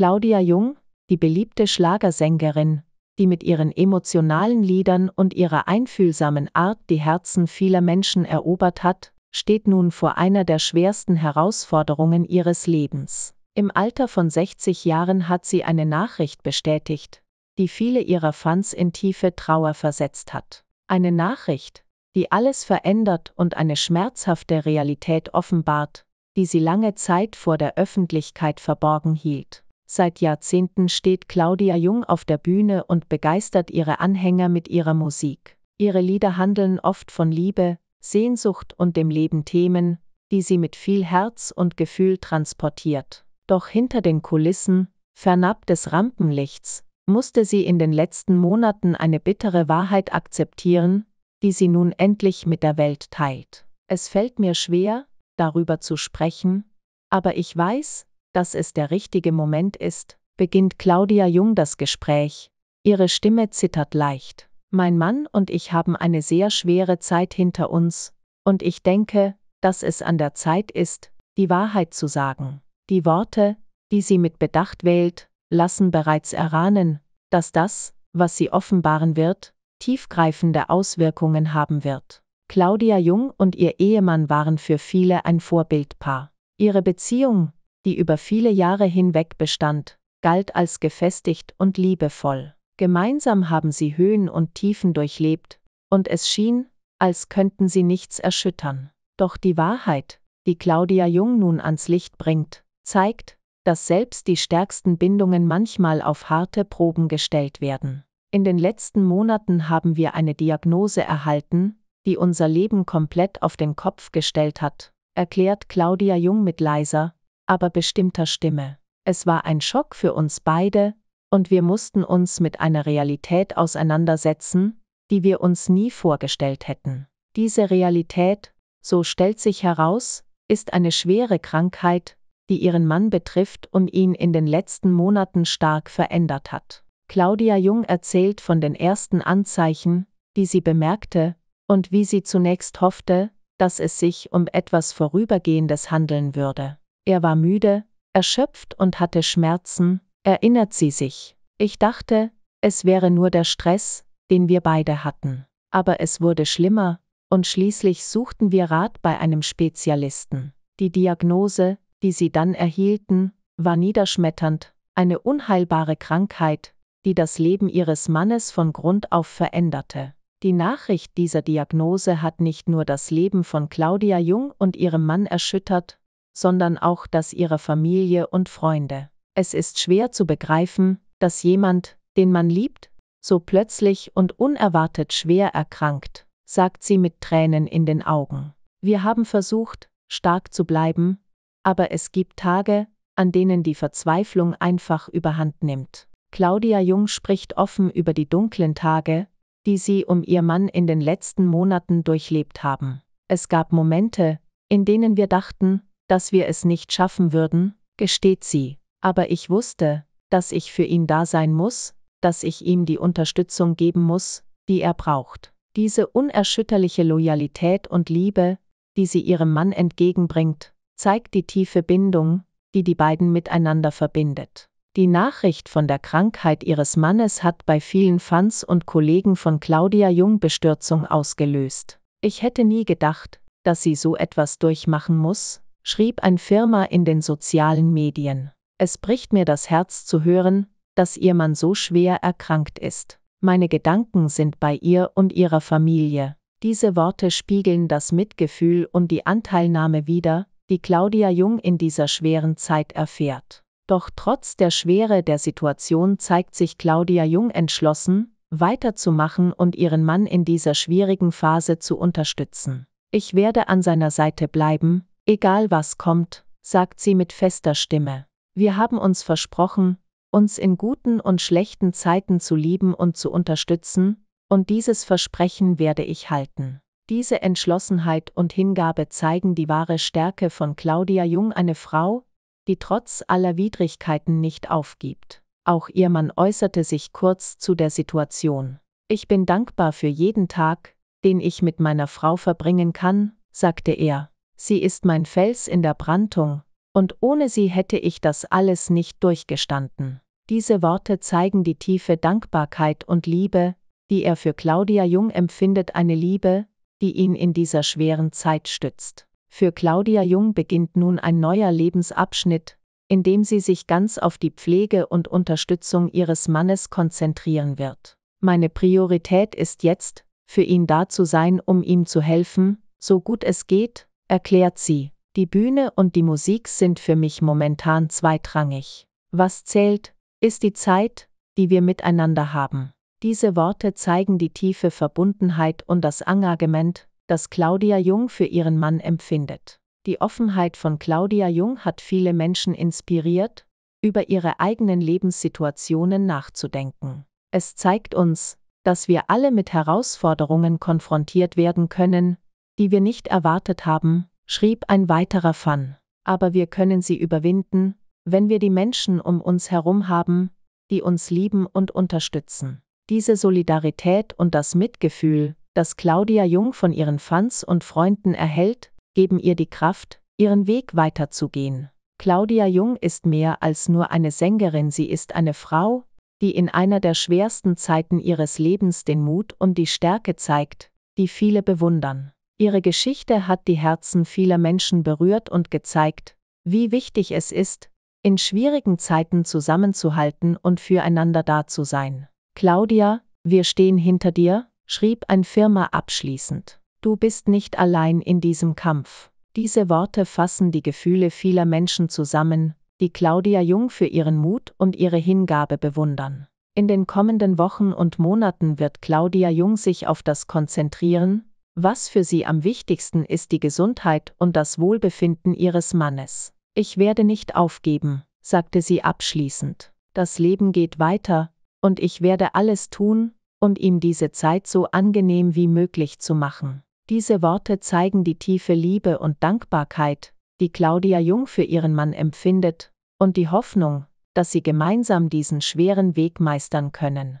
Claudia Jung, die beliebte Schlagersängerin, die mit ihren emotionalen Liedern und ihrer einfühlsamen Art die Herzen vieler Menschen erobert hat, steht nun vor einer der schwersten Herausforderungen ihres Lebens. Im Alter von 60 Jahren hat sie eine Nachricht bestätigt, die viele ihrer Fans in tiefe Trauer versetzt hat. Eine Nachricht, die alles verändert und eine schmerzhafte Realität offenbart, die sie lange Zeit vor der Öffentlichkeit verborgen hielt. Seit Jahrzehnten steht Claudia Jung auf der Bühne und begeistert ihre Anhänger mit ihrer Musik. Ihre Lieder handeln oft von Liebe, Sehnsucht und dem Leben Themen, die sie mit viel Herz und Gefühl transportiert. Doch hinter den Kulissen, fernab des Rampenlichts, musste sie in den letzten Monaten eine bittere Wahrheit akzeptieren, die sie nun endlich mit der Welt teilt. Es fällt mir schwer, darüber zu sprechen, aber ich weiß, dass es der richtige Moment ist, beginnt Claudia Jung das Gespräch. Ihre Stimme zittert leicht. Mein Mann und ich haben eine sehr schwere Zeit hinter uns, und ich denke, dass es an der Zeit ist, die Wahrheit zu sagen. Die Worte, die sie mit Bedacht wählt, lassen bereits erahnen, dass das, was sie offenbaren wird, tiefgreifende Auswirkungen haben wird. Claudia Jung und ihr Ehemann waren für viele ein Vorbildpaar. Ihre Beziehung, die über viele Jahre hinweg bestand, galt als gefestigt und liebevoll. Gemeinsam haben sie Höhen und Tiefen durchlebt, und es schien, als könnten sie nichts erschüttern. Doch die Wahrheit, die Claudia Jung nun ans Licht bringt, zeigt, dass selbst die stärksten Bindungen manchmal auf harte Proben gestellt werden. In den letzten Monaten haben wir eine Diagnose erhalten, die unser Leben komplett auf den Kopf gestellt hat, erklärt Claudia Jung mit leiser, aber bestimmter Stimme. Es war ein Schock für uns beide, und wir mussten uns mit einer Realität auseinandersetzen, die wir uns nie vorgestellt hätten. Diese Realität, so stellt sich heraus, ist eine schwere Krankheit, die ihren Mann betrifft und ihn in den letzten Monaten stark verändert hat. Claudia Jung erzählt von den ersten Anzeichen, die sie bemerkte, und wie sie zunächst hoffte, dass es sich um etwas Vorübergehendes handeln würde. Er war müde, erschöpft und hatte Schmerzen, erinnert sie sich. Ich dachte, es wäre nur der Stress, den wir beide hatten. Aber es wurde schlimmer, und schließlich suchten wir Rat bei einem Spezialisten. Die Diagnose, die sie dann erhielten, war niederschmetternd, eine unheilbare Krankheit, die das Leben ihres Mannes von Grund auf veränderte. Die Nachricht dieser Diagnose hat nicht nur das Leben von Claudia Jung und ihrem Mann erschüttert, sondern auch das ihrer Familie und Freunde. Es ist schwer zu begreifen, dass jemand, den man liebt, so plötzlich und unerwartet schwer erkrankt, sagt sie mit Tränen in den Augen. Wir haben versucht, stark zu bleiben, aber es gibt Tage, an denen die Verzweiflung einfach überhand nimmt. Claudia Jung spricht offen über die dunklen Tage, die sie um ihr Mann in den letzten Monaten durchlebt haben. Es gab Momente, in denen wir dachten, dass wir es nicht schaffen würden, gesteht sie, aber ich wusste, dass ich für ihn da sein muss, dass ich ihm die Unterstützung geben muss, die er braucht. Diese unerschütterliche Loyalität und Liebe, die sie ihrem Mann entgegenbringt, zeigt die tiefe Bindung, die die beiden miteinander verbindet. Die Nachricht von der Krankheit ihres Mannes hat bei vielen Fans und Kollegen von Claudia Jung Bestürzung ausgelöst. Ich hätte nie gedacht, dass sie so etwas durchmachen muss, schrieb ein Firma in den sozialen Medien. Es bricht mir das Herz zu hören, dass ihr Mann so schwer erkrankt ist. Meine Gedanken sind bei ihr und ihrer Familie. Diese Worte spiegeln das Mitgefühl und die Anteilnahme wider, die Claudia Jung in dieser schweren Zeit erfährt. Doch trotz der Schwere der Situation zeigt sich Claudia Jung entschlossen, weiterzumachen und ihren Mann in dieser schwierigen Phase zu unterstützen. Ich werde an seiner Seite bleiben, Egal was kommt, sagt sie mit fester Stimme. Wir haben uns versprochen, uns in guten und schlechten Zeiten zu lieben und zu unterstützen, und dieses Versprechen werde ich halten. Diese Entschlossenheit und Hingabe zeigen die wahre Stärke von Claudia Jung, eine Frau, die trotz aller Widrigkeiten nicht aufgibt. Auch ihr Mann äußerte sich kurz zu der Situation. Ich bin dankbar für jeden Tag, den ich mit meiner Frau verbringen kann, sagte er sie ist mein Fels in der Brandung, und ohne sie hätte ich das alles nicht durchgestanden. Diese Worte zeigen die tiefe Dankbarkeit und Liebe, die er für Claudia Jung empfindet, eine Liebe, die ihn in dieser schweren Zeit stützt. Für Claudia Jung beginnt nun ein neuer Lebensabschnitt, in dem sie sich ganz auf die Pflege und Unterstützung ihres Mannes konzentrieren wird. Meine Priorität ist jetzt, für ihn da zu sein, um ihm zu helfen, so gut es geht, erklärt sie. Die Bühne und die Musik sind für mich momentan zweitrangig. Was zählt, ist die Zeit, die wir miteinander haben. Diese Worte zeigen die tiefe Verbundenheit und das Engagement, das Claudia Jung für ihren Mann empfindet. Die Offenheit von Claudia Jung hat viele Menschen inspiriert, über ihre eigenen Lebenssituationen nachzudenken. Es zeigt uns, dass wir alle mit Herausforderungen konfrontiert werden können, die wir nicht erwartet haben, schrieb ein weiterer Fan. Aber wir können sie überwinden, wenn wir die Menschen um uns herum haben, die uns lieben und unterstützen. Diese Solidarität und das Mitgefühl, das Claudia Jung von ihren Fans und Freunden erhält, geben ihr die Kraft, ihren Weg weiterzugehen. Claudia Jung ist mehr als nur eine Sängerin, sie ist eine Frau, die in einer der schwersten Zeiten ihres Lebens den Mut und die Stärke zeigt, die viele bewundern. Ihre Geschichte hat die Herzen vieler Menschen berührt und gezeigt, wie wichtig es ist, in schwierigen Zeiten zusammenzuhalten und füreinander da zu sein. Claudia, wir stehen hinter dir, schrieb ein Firma abschließend. Du bist nicht allein in diesem Kampf. Diese Worte fassen die Gefühle vieler Menschen zusammen, die Claudia Jung für ihren Mut und ihre Hingabe bewundern. In den kommenden Wochen und Monaten wird Claudia Jung sich auf das konzentrieren, was für sie am wichtigsten ist die Gesundheit und das Wohlbefinden ihres Mannes. Ich werde nicht aufgeben, sagte sie abschließend. Das Leben geht weiter, und ich werde alles tun, um ihm diese Zeit so angenehm wie möglich zu machen. Diese Worte zeigen die tiefe Liebe und Dankbarkeit, die Claudia Jung für ihren Mann empfindet, und die Hoffnung, dass sie gemeinsam diesen schweren Weg meistern können.